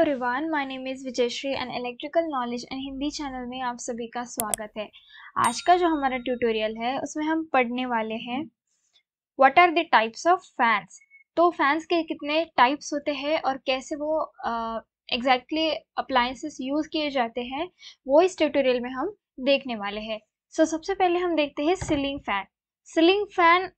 Everyone my name is Vijayashree and electrical knowledge and Hindi channel में आप सभी का स्वागत है आज का जो हमारा ट्यूटोरियल है उसमें हम पढ़ने वाले हैं what are the types of fans तो फैंस के कितने टाइप्स होते हैं और कैसे वो एग्जैक्टली अप्लाइंसेस यूज़ किए जाते हैं वो इस ट्यूटोरियल में हम देखने वाले हैं सो so, सबसे पहले हम देखते हैं सीलिंग फैन सीलिंग फैन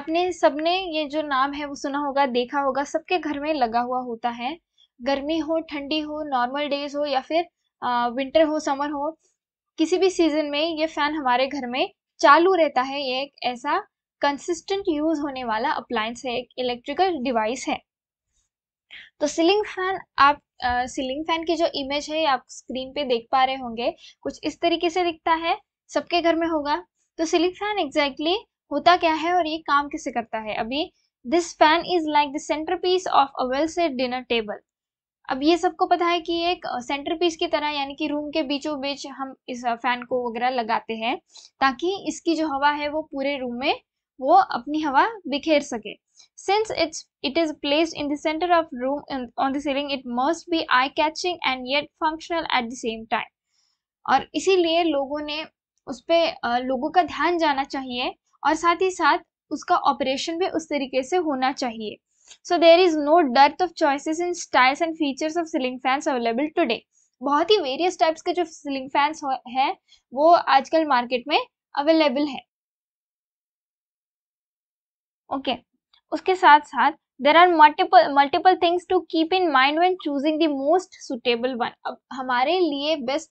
आपने सबने ये जो नाम है वो सुना होगा देखा होगा सबके घर में लगा हुआ होता है गर्मी हो ठंडी हो नॉर्मल डेज हो या फिर विंटर हो समर हो किसी भी सीजन में ये फैन हमारे घर में चालू रहता है ये एक ऐसा कंसिस्टेंट यूज होने वाला अप्लायंस है एक इलेक्ट्रिकल डिवाइस है तो सीलिंग फैन आप सीलिंग फैन की जो इमेज है आप स्क्रीन पे देख पा रहे होंगे कुछ इस तरीके से दिखता है सबके घर में होगा तो सीलिंग फैन एग्जैक्टली होता क्या है और ये काम किसे करता है अभी this fan is like the centre piece of a well set dinner table अब ये सबको पता है कि एक सेंटर पीस की तरह यानी कि रूम के बीचों बीच हम इस फैन को वगैरह लगाते हैं ताकि इसकी जो हवा है वो पूरे रूम में वो अपनी हवा बिखेर सके since it's it is placed in the centre of room on the ceiling it must be eye catching and yet functional at the same time और इसीलिए लोगों ने उस पर लोगों का ध्यान जाना चाहिए और साथ ही साथ उसका ऑपरेशन भी उस तरीके से होना चाहिए so there is no dearth of choices in styles and features of ceiling fans available today बहुत ही वेरियस टाइप्स के जो सीलिंग फैंस हैं वो आजकल मार्केट में अवेलेबल है ओके okay. उसके साथ साथ there are multiple multiple things to keep in mind when choosing the most suitable one अब हमारे लिए बेस्ट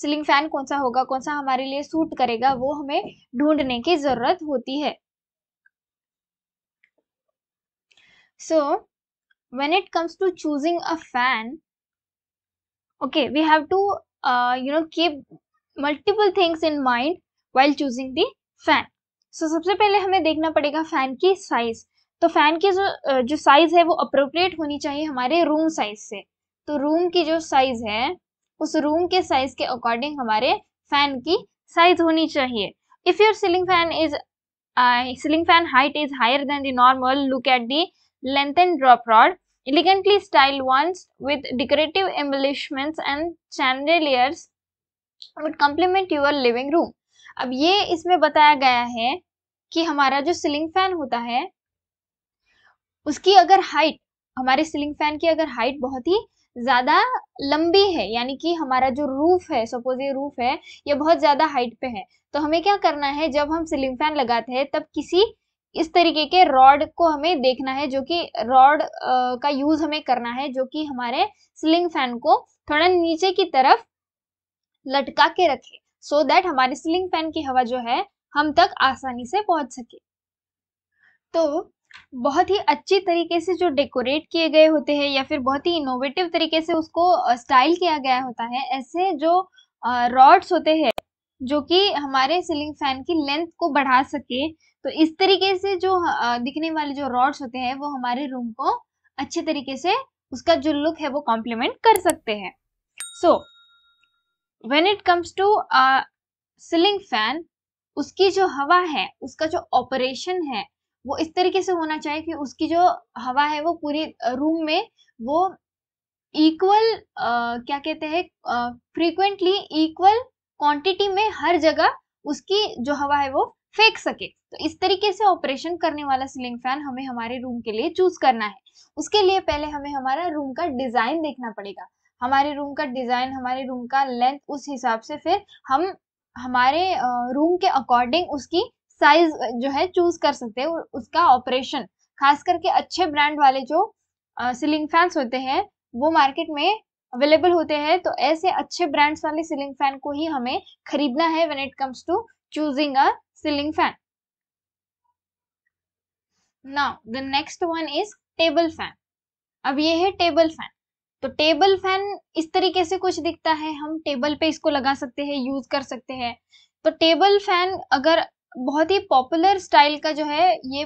सीलिंग फैन कौन सा होगा कौन सा हमारे लिए सूट करेगा वो हमें ढूंढने की ज़रूरत होती है So when it comes to choosing a fan, okay, we have to uh, you know keep multiple things in mind while choosing the fan. So सबसे पहले हमें देखना पड़ेगा फैन की साइज तो फैन की जो uh, जो साइज है वो अप्रोप्रिएट होनी चाहिए हमारे रूम साइज से तो रूम की जो साइज है उस रूम के साइज के अकॉर्डिंग हमारे फैन की साइज होनी चाहिए if your ceiling fan is ceiling fan height is higher than the normal look at the lengthened drop rod, elegantly styled ones with decorative embellishments and chandeliers would complement your living room. अब ये इसमें बताया गया है कि हमारा जो ceiling fan होता है उसकी अगर हाइट हमारे सीलिंग फैन की अगर हाइट बहुत ही ज़्यादा लंबी है यानी कि हमारा जो रूफ है सपोज ये रूफ है ये बहुत ज़्यादा हाइट पे है तो हमें क्या करना है जब हम सीलिंग फैन लगाते हैं तब किसी इस तरीके के रॉड को हमें देखना है जो कि रॉड का यूज हमें करना है जो कि हमारे सीलिंग फैन को थोड़ा नीचे की तरफ लटका के रखे सो so दैट हमारे सीलिंग फैन की हवा जो है हम तक आसानी से पहुंच सके तो बहुत ही अच्छी तरीके से जो डेकोरेट किए गए होते हैं या फिर बहुत ही इनोवेटिव तरीके से उसको स्टाइल किया गया होता है ऐसे जो रॉड्स होते हैं जो कि हमारे सीलिंग फैन की लेंथ को बढ़ा सके तो इस तरीके से जो दिखने वाले जो रॉड्स होते हैं वो हमारे रूम को अच्छे तरीके से उसका जो लुक है वो कॉम्प्लीमेंट कर सकते हैं so when it comes to ceiling fan उसकी जो हवा है उसका जो ऑपरेशन है वो इस तरीके से होना चाहिए कि उसकी जो हवा है वो पूरे रूम में वो इक्वल uh, क्या कहते हैं फ्रीक्वेंटली इक्वल क्वांटिटी में हर जगह उसकी जो हवा है वो फेंक सके तो इस तरीके से ऑपरेशन करने वाला सीलिंग फैन हमें हमारे रूम के लिए चूज करना है उसके लिए पहले हमें हमारा रूम का डिजाइन देखना पड़ेगा हमारे रूम का डिजाइन हमारे रूम का लेंथ उस हिसाब से फिर हम हमारे रूम के अकॉर्डिंग उसकी साइज जो है चूज कर सकते हैं उसका ऑपरेशन खास करके अच्छे ब्रांड वाले जो सीलिंग फैंस होते हैं वो मार्केट में अवेलेबल होते हैं तो ऐसे अच्छे ब्रांड्स वाले सीलिंग फैन को ही हमें खरीदना है when it comes to choosing a ceiling fan now the next one is table fan अब ये है टेबल फैन तो टेबल फैन इस तरीके से कुछ दिखता है हम टेबल पे इसको लगा सकते हैं यूज कर सकते हैं तो टेबल फैन अगर बहुत ही पॉपुलर स्टाइल का जो है ये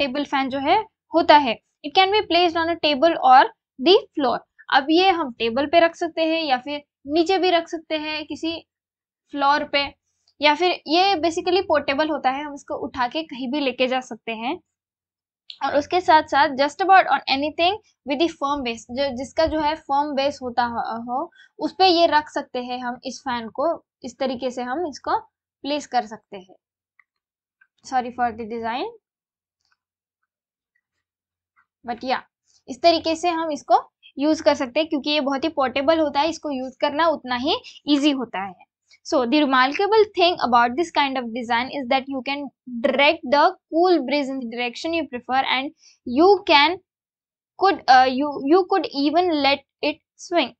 टेबल फैन जो है होता है it can be placed on a table और दी फ्लोर अब ये हम टेबल पे रख सकते हैं या फिर नीचे भी रख सकते हैं किसी फ्लोर पे या फिर ये बेसिकली पोर्टेबल होता है हम इसको उठा के कहीं भी लेके जा सकते हैं और उसके साथ साथ just about on anything with the firm base जो जिसका जो है फर्म बेस होता हो उस पर ये रख सकते हैं हम इस फैन को इस तरीके से हम इसको प्लेस कर सकते हैं sorry for the design but या इस तरीके से हम इसको यूज कर सकते हैं क्योंकि ये बहुत ही पोर्टेबल होता है इसको यूज करना उतना ही ईजी होता है So the remarkable thing about this kind of design is that you can direct the cool breeze in the direction you prefer and you can could uh, you you could even let it swing.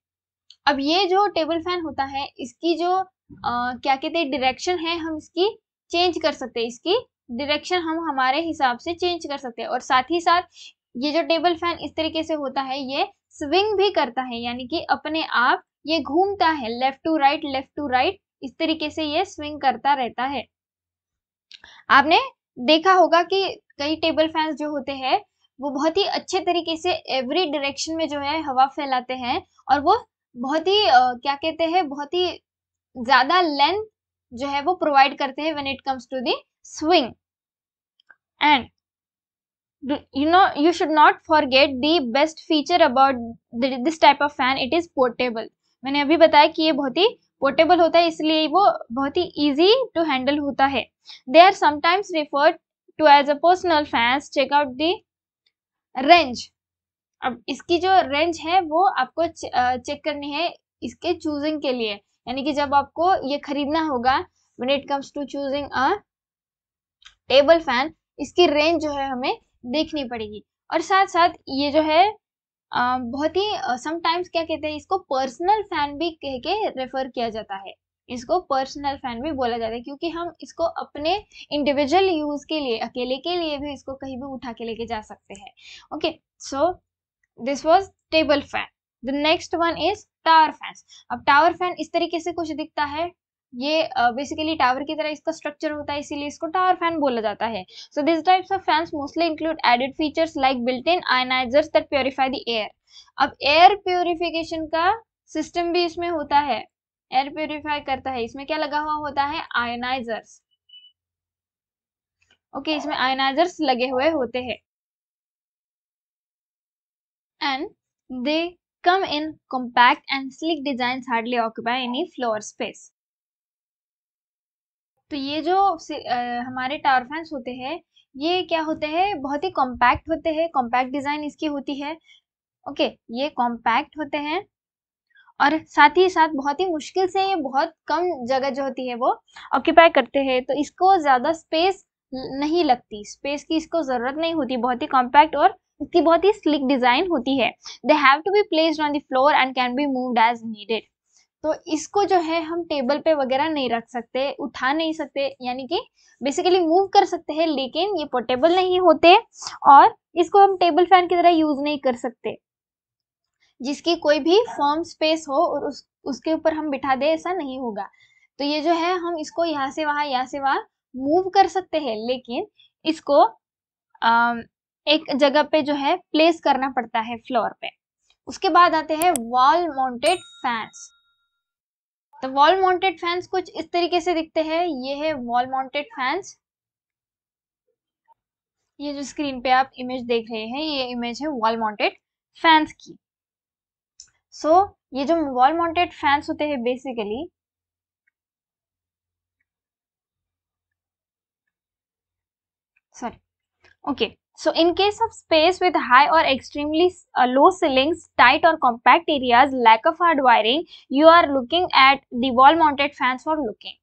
अब ये जो table fan होता है इसकी जो uh, क्या कहते हैं डायरेक्शन है हम इसकी चेंज कर सकते हैं इसकी डायरेक्शन हम हमारे हिसाब से चेंज कर सकते हैं और साथ ही साथ ये जो टेबल फैन इस तरीके से होता है ये स्विंग भी करता है यानी कि अपने आप ये घूमता है left to right left to right इस तरीके से ये स्विंग करता रहता है आपने देखा होगा कि कई टेबल फैंस जो होते हैं वो बहुत ही अच्छे तरीके से एवरी डायरेक्शन में जो है हवा फैलाते हैं और वो बहुत ही क्या कहते हैं बहुत ही ज्यादा लेंथ जो है वो प्रोवाइड करते हैं when it comes to the swing and you know you should not forget the best feature about this type of fan it is portable मैंने अभी बताया कि ये बहुत ही पोर्टेबल होता है इसलिए वो बहुत ही इजी टू हैंडल होता है they are sometimes referred to as a personal fans check out the range अब इसकी जो रेंज है वो आपको चेक करनी है इसके चूजिंग के लिए यानी कि जब आपको ये खरीदना होगा when it comes to choosing a table fan इसकी रेंज जो है हमें देखनी पड़ेगी और साथ साथ ये जो है बहुत ही समटाइम्स क्या कहते हैं इसको पर्सनल फैन भी कह के रेफर किया जाता है इसको पर्सनल फैन भी बोला जाता है क्योंकि हम इसको अपने इंडिविजुअल यूज के लिए अकेले के लिए भी इसको कहीं भी उठा के लेके जा सकते हैं okay so this was table fan the next one is tower fan अब टावर फैन इस तरीके से कुछ दिखता है ये बेसिकली टावर की तरह इसका स्ट्रक्चर होता है इसीलिए इसको टावर फैन बोला जाता है so this types of fans mostly include added features like built in ionisers that purify the air अब एयर प्योरिफिकेशन का सिस्टम भी इसमें होता है एयर प्योरीफाई करता है इसमें क्या लगा हुआ होता है आयनाइजर्स ओके okay, इसमें आयनाइजर्स लगे हुए होते हैं and they come in compact and sleek design hardly occupy any floor space तो ये जो आ, हमारे टावर फैंस होते हैं ये क्या होते हैं बहुत ही कॉम्पैक्ट होते हैं कॉम्पैक्ट डिज़ाइन इसकी होती है ओके ये कॉम्पैक्ट होते हैं और साथ ही साथ बहुत ही मुश्किल से ये बहुत कम जगह जो होती है वो ऑक्यूपाई करते हैं तो इसको ज़्यादा स्पेस नहीं लगती स्पेस की इसको ज़रूरत नहीं होती बहुत ही कॉम्पैक्ट और इसकी बहुत ही स्लिक डिज़ाइन होती है they have to be placed on the floor and can be moved as needed तो इसको जो है हम टेबल पे वगैरह नहीं रख सकते उठा नहीं सकते यानी कि बेसिकली मूव कर सकते हैं लेकिन ये पोर्टेबल नहीं होते और इसको हम टेबल फैन की तरह यूज नहीं कर सकते जिसकी कोई भी फॉर्म स्पेस हो और उस उसके ऊपर हम बिठा दे ऐसा नहीं होगा तो ये जो है हम इसको यहाँ से वहां यहाँ से वहां मूव कर सकते हैं लेकिन इसको आ, एक जगह पे जो है प्लेस करना पड़ता है फ्लोर पे उसके बाद आते हैं वॉल माउंटेड फैंस तो वॉल माउंटेड फैंस कुछ इस तरीके से दिखते हैं ये है वॉल माउंटेड फैंस ये जो स्क्रीन पे आप इमेज देख रहे हैं ये इमेज है वॉल माउंटेड फैंस की सो so, ये जो वॉल माउंटेड फैंस होते हैं basically sorry okay okay. So in case of space with high or extremely uh, low ceilings, tight or compact areas, lack of hard wiring, you are looking at the wall mounted fans for looking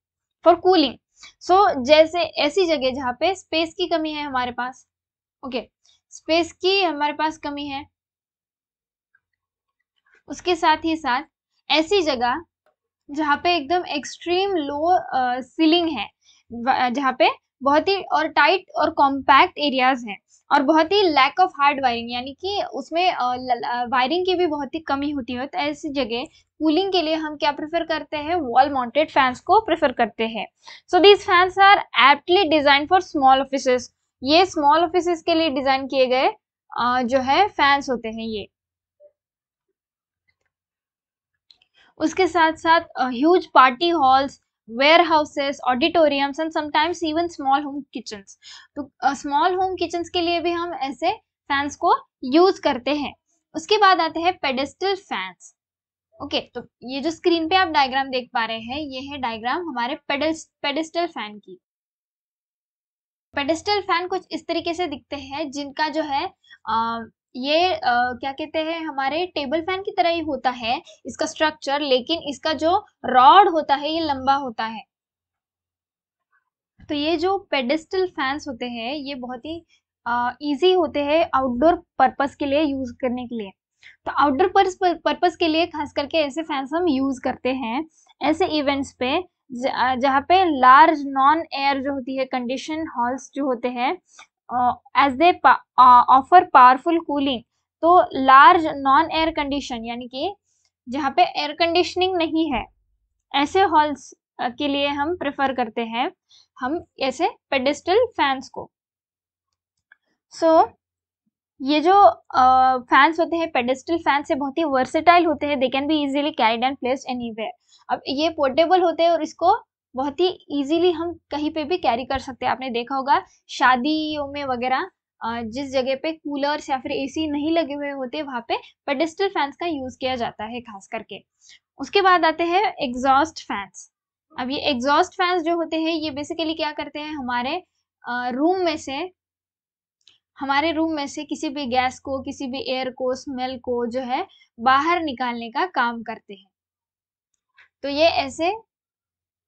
for cooling. So so, जैसे ऐसी जगह जहाँ पे space की कमी है हमारे पास okay okay. Space की हमारे पास कमी है उसके साथ ही साथ ऐसी जगह जहाँ पे एकदम एक्सट्रीम लो सीलिंग है जहाँ पे बहुत ही और टाइट और कॉम्पैक्ट एरियाज हैं और बहुत ही लैक ऑफ हार्ड वायरिंग यानी कि उसमें वायरिंग की भी बहुत ही कमी होती है तो ऐसी जगह कूलिंग के लिए हम क्या प्रेफर करते हैं वॉल माउंटेड फैंस को प्रेफर करते हैं so these fans are aptly design for small office ये स्मॉल ऑफिस के लिए डिजाइन किए गए जो है फैंस होते हैं ये उसके साथ साथ huge party halls warehouses, auditoriums and sometimes even small home kitchens. तो small home kitchens के लिए भी हम ऐसे फैंस को यूज करते हैं उसके बाद आते हैं पेडेस्टल फैंस ओके तो ये जो स्क्रीन पे आप डायग्राम देख पा रहे हैं ये है डायग्राम हमारे पेडेस्टल फैन की पेडेस्टल फैन कुछ इस तरीके से दिखते हैं जिनका जो है ये आ, क्या कहते हैं हमारे टेबल फैन की तरह ही होता है इसका स्ट्रक्चर लेकिन इसका जो रॉड होता है ये लंबा होता है तो ये जो पेडेस्टल फैंस होते हैं ये बहुत ही इजी होते हैं आउटडोर पर्पस के लिए यूज करने के लिए तो आउटडोर पर्पस के लिए खास करके ऐसे फैंस हम यूज करते हैं ऐसे इवेंट्स पे जहाँ पे लार्ज नॉन एयर जो होती है कंडीशन हॉल्स जो होते हैं as they offer powerful cooling तो लार्ज नॉन एयर कंडीशन यानी कि जहाँ पे एयर कंडीशनिंग नहीं है ऐसे हॉल्स uh, के लिए हम प्रेफर करते हैं हम ऐसे पेडिस्टल फैंस को सो so, ये जो फैंस uh, होते हैं पेडिस्टल फैंस से बहुत ही वर्सेटाइल होते हैं they can be easily carried and place any अब ये पोर्टेबल होते हैं और इसको बहुत ही इजीली हम कहीं पे भी कैरी कर सकते हैं आपने देखा होगा शादियों में वगैरह जिस जगह पे कूलर्स या फिर एसी नहीं लगे हुए होते वहाँ पे पेडिस्टल फैंस का यूज किया जाता है खास करके उसके बाद आते हैं एग्जॉस्ट फैंस अब ये एग्जॉस्ट फैंस जो होते हैं ये बेसिकली क्या करते हैं हमारे रूम में से हमारे रूम में से किसी भी गैस को किसी भी एयर को स्मेल को जो है बाहर निकालने का काम करते हैं तो ये ऐसे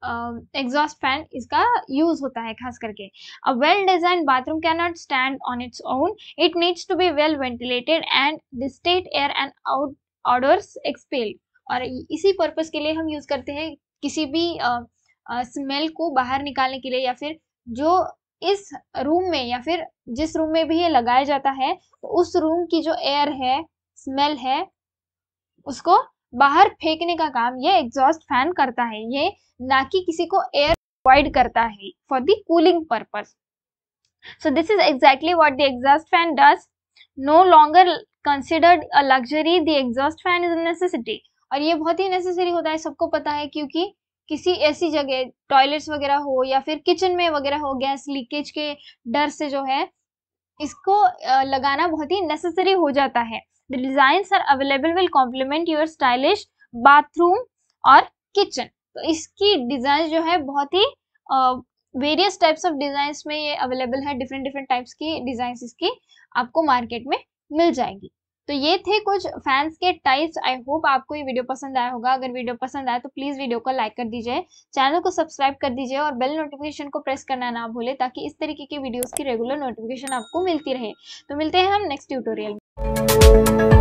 एग्जॉस्ट फैन इसका यूज होता है खास करके a well design bathroom cannot stand on its own it needs to be well ventilated and the stale air and out odours expelled और इसी पर्पज के लिए हम यूज करते हैं किसी भी स्मेल uh, uh, को बाहर निकालने के लिए या फिर जो इस रूम में या फिर जिस रूम में भी ये लगाया जाता है तो उस रूम की जो एयर है स्मेल है उसको बाहर फेंकने का काम ये एग्जॉस्ट फैन करता है ये ना कि किसी को एयर प्रोवाइड करता है for the cooling purpose so this is exactly what the exhaust fan does no longer considered a luxury the exhaust fan is a necessity और ये बहुत ही नेसेसरी होता है सबको पता है क्योंकि किसी ऐसी जगह टॉयलेट्स वगैरह हो या फिर किचन में वगैरह हो गैस लीकेज के डर से जो है इसको लगाना बहुत ही नेसेसरी हो जाता है The designs are available will complement your stylish bathroom और kitchen. तो इसकी डिजाइन जो है बहुत ही वेरियस टाइप्स ऑफ डिजाइन में ये अवेलेबल है डिफरेंट डिफरेंट टाइप्स की डिजाइन इसकी आपको मार्केट में मिल जाएगी तो ये थे कुछ फैंस के टाइप्स आई होप आपको ये वीडियो पसंद आया होगा अगर वीडियो पसंद आए तो प्लीज़ वीडियो को लाइक कर दीजिए चैनल को सब्सक्राइब कर दीजिए और बेल नोटिफिकेशन को प्रेस करना ना भूले ताकि इस तरीके की वीडियोस की रेगुलर नोटिफिकेशन आपको मिलती रहे तो मिलते हैं हम नेक्स्ट ट्यूटोरियल में